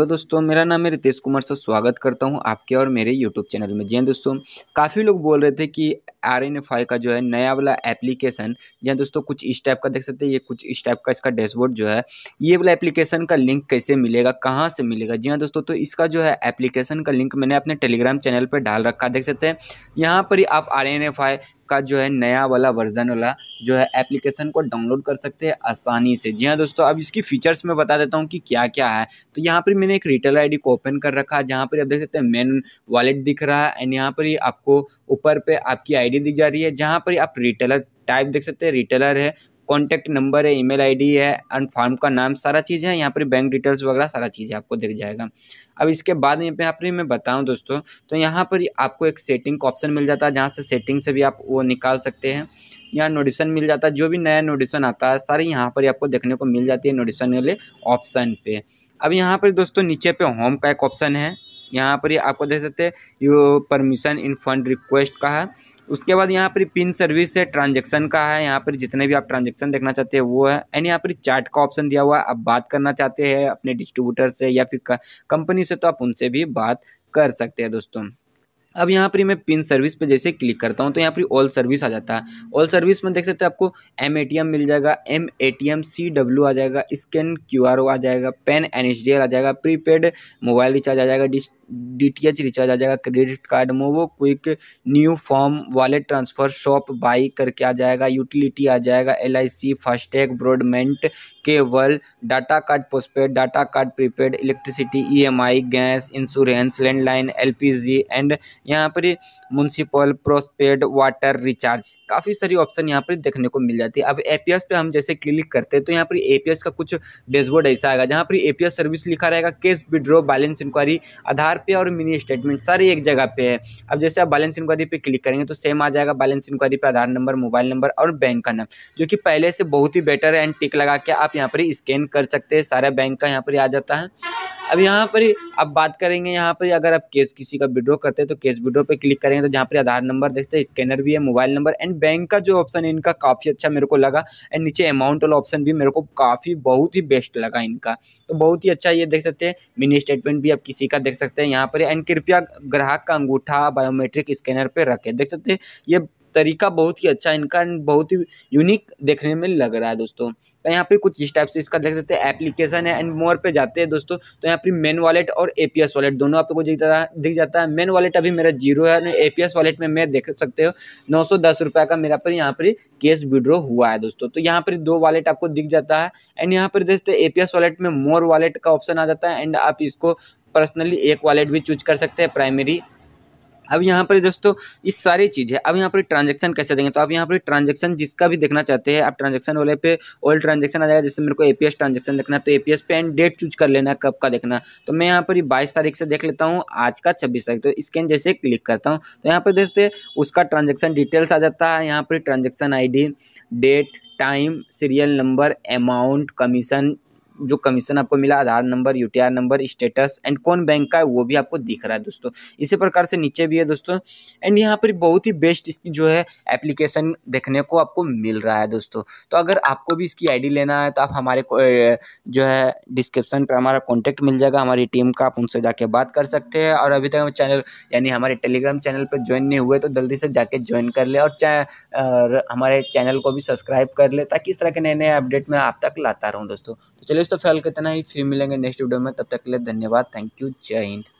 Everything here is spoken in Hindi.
तो दोस्तों मेरा नाम है रितेश कुमार सर स्वागत करता हूं आपके और मेरे यूट्यूब चैनल में जी हाँ दोस्तों काफ़ी लोग बोल रहे थे कि आर एन एफ आई का जो है नया वाला एप्लीकेशन जी हाँ दोस्तों कुछ इस टाइप का देख सकते हैं ये कुछ इस टाइप का इसका डैशबोर्ड जो है ये वाला एप्लीकेशन का लिंक कैसे मिलेगा कहाँ से मिलेगा जी हाँ दोस्तों तो इसका जो है एप्लीकेशन का लिंक मैंने अपने टेलीग्राम चैनल पर डाल रखा देख सकते हैं यहाँ पर ही आप आर एन का जो है नया वाला वर्जन वाला जो है एप्लीकेशन को डाउनलोड कर सकते हैं आसानी से जी हाँ दोस्तों अब इसकी फीचर्स में बता देता हूँ कि क्या क्या है तो यहाँ पर मैंने एक रिटेल आई को ओपन कर रखा है जहाँ पर आप देख सकते हैं मेन वॉलेट दिख रहा है एंड यहाँ पर ही आपको ऊपर पे आपकी आई दिख जा रही है जहाँ पर आप रिटेलर टाइप देख सकते हैं रिटेलर है कॉन्टैक्ट नंबर है ईमेल आईडी है एंड फार्म का नाम सारा चीज़ है यहाँ पर बैंक डिटेल्स वगैरह सारा चीज़ है आपको दिख जाएगा अब इसके बाद यहाँ पर यहाँ पर मैं बताऊँ दोस्तों तो यहाँ पर आपको एक सेटिंग का ऑप्शन मिल जाता है जहाँ से सेटिंग से भी आप वो निकाल सकते हैं यहाँ नोटिसन मिल जाता है जो भी नया नोटिसन आता है सारे यहाँ पर आपको देखने को मिल जाती है नोटिसन वाले ऑप्शन पर अब यहाँ पर दोस्तों नीचे पे होम का एक ऑप्शन है यहाँ पर ये आपको देख सकते हैं यो परमिशन इन फंड रिक्वेस्ट का है उसके बाद यहाँ पर पिन सर्विस है ट्रांजेक्शन का है यहाँ पर जितने भी आप ट्रांजेक्शन देखना चाहते हैं वो है एंड यहाँ पर चार्ट का ऑप्शन दिया हुआ है आप बात करना चाहते हैं अपने डिस्ट्रीब्यूटर से या फिर कंपनी से तो आप उनसे भी बात कर सकते हैं दोस्तों अब यहाँ पर मैं पिन सर्विस पे जैसे क्लिक करता हूँ तो यहाँ पर ऑल सर्विस आ जाता है ऑल सर्विस में देख सकते हैं आपको एम ए टी एम मिल जाएगा M A T M C W आ जाएगा स्कैन क्यू आर ओ आ जाएगा PAN N H D L आ जाएगा प्रीपेड मोबाइल रिचार्ज आ जाएगा डिस्ट डीटीएच रिचार्ज आ जाएगा क्रेडिट कार्ड मोवो quick new form wallet transfer shop by करके आ जाएगा यूटिलिटी आ जाएगा L I C FASTag broadband cable data card postpaid data card prepaid electricity E M I gas insurance landline L P G and यहाँ पर म्यूनसिपल प्रोस्पेड वाटर रिचार्ज काफ़ी सारी ऑप्शन यहाँ पर देखने को मिल जाती है अब ए पी एस पे हम जैसे क्लिक करते हैं तो यहाँ पर ए पी एस का कुछ डैशबोर्ड ऐसा आएगा जहाँ पर ए पी एस सर्विस लिखा रहेगा cash withdraw balance enquiry Aadhaar pay और मिनी स्टेटमेंट सारी एक जगह पे है अब जैसे आप बैलेंस इंक्वायरी पे क्लिक करेंगे तो सेम आ जाएगा बैलेंस इंक्वायरी पे आधार नंबर मोबाइल नंबर और बैंक का नाम जो कि पहले से बहुत ही बेटर है एंड टिक लगा के आप यहाँ पर स्कैन कर सकते हैं सारा बैंक का यहाँ पर आ जाता है अब यहाँ पर अब बात करेंगे यहाँ पर अगर आप केस किसी का विड्रॉ करते हैं तो केस विड्रॉ पर क्लिक करेंगे तो जहाँ पर आधार नंबर देखते हैं स्कैनर भी है मोबाइल नंबर एंड बैंक का जो ऑप्शन है इनका काफ़ी अच्छा मेरे को लगा एंड नीचे अमाउंट वाला ऑप्शन भी मेरे को काफ़ी बहुत ही बेस्ट लगा इनका तो बहुत ही अच्छा ये देख सकते हैं मिनी स्टेटमेंट भी आप किसी का देख सकते हैं यहाँ पर एंड कृपया ग्राहक का अंगूठा बायोमेट्रिक स्कैनर पर रखें देख सकते हैं ये तरीका बहुत ही अच्छा इनका बहुत ही यूनिक देखने में लग रहा है दोस्तों तो यहाँ पर कुछ इस टाइप से इसका देख सकते हैं एप्लीकेशन है एंड मोर पे जाते हैं दोस्तों तो यहाँ पर मेन वॉलेट और एपीएस वॉलेट दोनों आपको दिख दिख जाता है मेन वॉलेट अभी मेरा जीरो है एपीएस वॉलेट में मैं देख सकते हो नौ सौ दस रुपये का मेरा पर यहाँ पर कैश विड्रॉ हुआ है दोस्तों तो यहाँ पर दो वॉलेट आपको दिख जाता है एंड यहाँ पर देखते एपीएस वॉलेट में मोर वॉलेट का ऑप्शन आ जाता है एंड आप इसको पर्सनली एक वॉलेट भी चूज कर सकते हैं प्राइमरी अब यहाँ पर दोस्तों इस सारी चीज़ है अब यहाँ पर ट्रांजेक्शन कैसे देंगे तो आप यहाँ पर ट्रांजेक्शन जिसका भी देखना चाहते हैं आप ट्रांजेक्शन वाले पे ऑल ट्रांजेक्शन आ जाएगा जैसे मेरे को ए ट्रांजेक्शन देखना है तो ए पे एंड डेट चूज कर लेना कब का देखना तो मैं यहाँ पर बाईस तारीख से देख लेता हूँ आज का छब्बीस तारीख तो स्कैन जैसे क्लिक करता हूँ तो यहाँ पर दोस्तों उसका ट्रांजेक्शन डिटेल्स आ जाता है यहाँ पर transaction I date time serial number amount commission जो कमीशन आपको मिला Aadhaar number U number status and कौन बैंक का है वो भी आपको दिख रहा है दोस्तों इसी प्रकार से नीचे भी है दोस्तों एंड यहाँ पर बहुत ही बेस्ट इसकी जो है एप्लीकेशन देखने को आपको मिल रहा है दोस्तों तो अगर आपको भी इसकी आई लेना है तो आप हमारे जो है डिस्क्रिप्शन पर हमारा कॉन्टैक्ट मिल जाएगा हमारी टीम का आप उनसे जाके बात कर सकते हैं और अभी तक हम चैनल यानी हमारे टेलीग्राम चैनल पर ज्वाइन नहीं हुए तो जल्दी से जाके ज्वाइन कर ले और, और हमारे चैनल को भी सब्सक्राइब कर ले ताकि इस तरह के नए नए अपडेट मैं आप तक लाता रहूँ दोस्तों तो चलिए दोस्तों फिलहाल कितना ही फिर मिलेंगे नेक्स्ट वीडियो में तब तक के लिए धन्यवाद थैंक यू जय हिंद